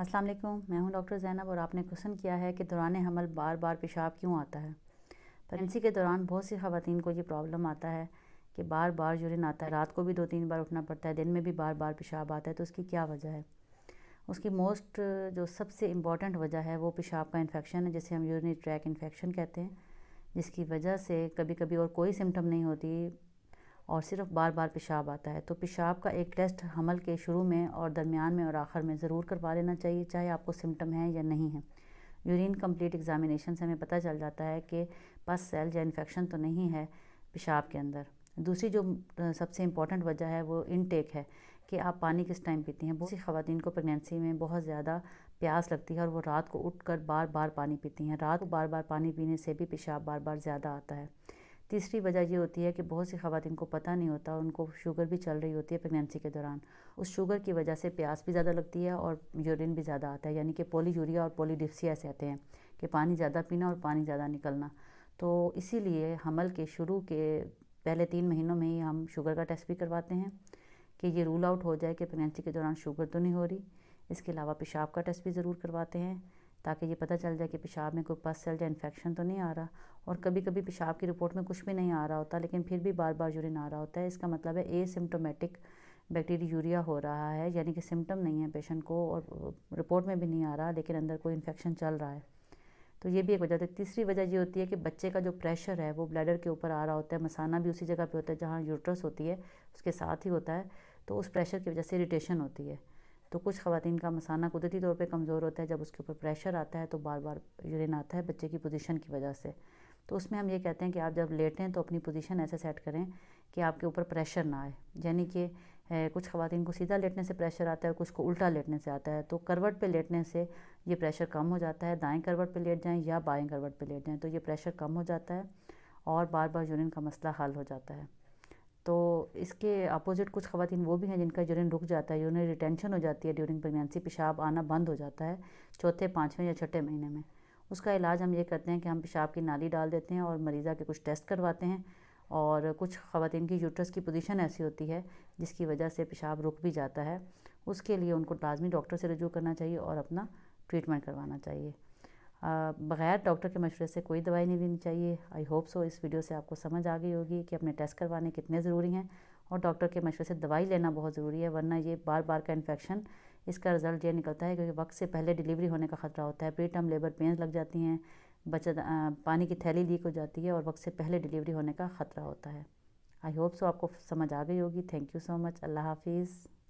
अस्सलाम वालेकुम मैं हूं डॉक्टर जैनब और आपने क्वेश्चन किया है कि दौरान हमल बार बार पेशाब क्यों आता है प्रेगनेंसी के दौरान बहुत सी खातन को ये प्रॉब्लम आता है कि बार बार यूरिन आता है रात को भी दो तीन बार उठना पड़ता है दिन में भी बार बार पेशाब आता है तो उसकी क्या वजह है उसकी मोस्ट जो सबसे इम्पॉर्टेंट वजह है वो पेशाब का इन्फेक्शन है जिसे हम यूरिनरी ट्रैक इन्फेक्शन कहते हैं जिसकी वजह से कभी कभी और कोई सिम्टम नहीं होती और सिर्फ बार बार पेशाब आता है तो पेशाब का एक टेस्ट हमल के शुरू में और दरमियान में और आखिर में ज़रूर करवा लेना चाहिए चाहे आपको सिम्टम है या नहीं है यूरिन कंप्लीट एग्जामिनेशन से हमें पता चल जाता है कि पस सेल या इन्फेक्शन तो नहीं है पेशाब के अंदर दूसरी जो सबसे इंपॉर्टेंट वजह है वो इनटेक है कि आप पानी किस टाइम पीती हैं बहुत सी खातन को प्रेगनेंसी में बहुत ज़्यादा प्यास लगती है और वो रात को उठकर बार बार पानी पीती हैं रात को बार बार पानी पीने से भी पेशाब बार बार ज़्यादा आता है तीसरी वजह ये होती है कि बहुत सी खातन को पता नहीं होता उनको शुगर भी चल रही होती है प्रेगनेंसी के दौरान उस शुगर की वजह से प्यास भी ज़्यादा लगती है और यूरिन भी ज़्यादा आता है यानी कि पोली यूरिया और पोलीडिप्सिया से आते हैं कि पानी ज़्यादा पीना और पानी ज़्यादा निकलना तो इसीलिए हमल के शुरू के पहले तीन महीनों में ही हम शुगर का टेस्ट भी करवाते हैं कि ये रूल आउट हो जाए कि प्रेगनेंसी के दौरान शुगर तो नहीं हो रही इसके अलावा पेशाब का टेस्ट भी ज़रूर करवाते हैं ताकि ये पता चल जाए कि पेशाब में कोई पस चल जाए इन्फेक्शन तो नहीं आ रहा और कभी कभी पेशाब की रिपोर्ट में कुछ भी नहीं आ रहा होता लेकिन फिर भी बार बार यूरिन आ रहा होता है इसका मतलब है ए सिम्टोमेटिक बैक्टीरिया यूरिया हो रहा है यानी कि सिम्टम नहीं है पेशेंट को और रिपोर्ट में भी नहीं आ रहा लेकिन अंदर कोई इन्फेक्शन चल रहा है तो ये भी एक वजह होती तीसरी वजह ये होती है कि बच्चे का जो प्रेशर है वो ब्लैडर के ऊपर आ रहा होता है मसाना भी उसी जगह पे होता है जहाँ यूट्रस होती है उसके साथ ही होता है तो उस प्रेशर की वजह से इरीटेशन होती है तो कुछ खातन का मसाना कुदरती तौर पर कमज़ोर होता है जब उसके ऊपर प्रेशर आता है तो बार बार यूरिन आता है बच्चे की पोजीशन की वजह से तो उसमें हम ये कहते हैं कि आप जब लेटें तो अपनी पोजिशन ऐसे सेट करें कि आपके ऊपर प्रेशर ना आए यानी कि कुछ खातन को सीधा लेटने से प्रेशर आता है कुछ को उल्टा लेटने से आता है तो करवट पे लेटने से ये प्रेशर कम हो जाता है दाएं करवट पे लेट जाएं या बाएं करवट पे लेट जाएं तो ये प्रेशर कम हो जाता है और बार बार यूरिन का मसला हल हो जाता है तो इसके अपोजिट कुछ खवतिन वो भी हैं जिनका यूरिन रुक जाता है यूरिन रिटेंशन हो जाती है ड्यूरिंग प्रेगनेंसी पेशाब आना बंद हो जाता है चौथे पाँचवें या छठे महीने में उसका इलाज हम ये करते हैं कि हम पेशाब की नाली डाल देते हैं और मरीज़ा के कुछ टेस्ट करवाते हैं और कुछ खवतिन की यूट्रस की पोजीशन ऐसी होती है जिसकी वजह से पेशाब रुक भी जाता है उसके लिए उनको लाजमी डॉक्टर से रजू करना चाहिए और अपना ट्रीटमेंट करवाना चाहिए बग़ैर डॉक्टर के मशवरे से कोई दवाई नहीं लेनी चाहिए आई होप सो इस वीडियो से आपको समझ आ गई होगी कि अपने टेस्ट करवाने कितने ज़रूरी हैं और डॉक्टर के मशवरे से दवाई लेना बहुत ज़रूरी है वरना ये बार बार का इन्फेक्शन इसका रिज़ल्ट ये निकलता है क्योंकि वक्त से पहले डिलीवरी होने का ख़तरा होता है प्री टर्म लेबर पेंस लग जाती हैं बचत पानी की थैली लीक हो जाती है और वक्त से पहले डिलीवरी होने का ख़तरा होता है आई होप सो आपको समझ आ गई होगी थैंक यू सो मच अल्लाह हाफिज़